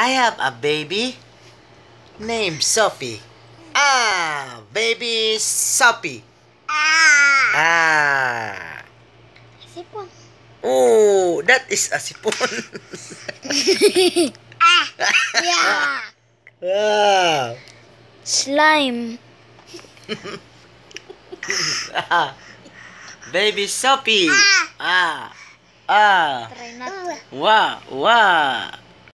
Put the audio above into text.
I have a baby named Sophie. Ah, baby Sophie. Ah. Ah. Sipon. Oh, that is a sipon. ah. Yeah. ah. Slime. ah. Baby Sophie. Ah. Ah. Ah. Try not to. Wow. Wow.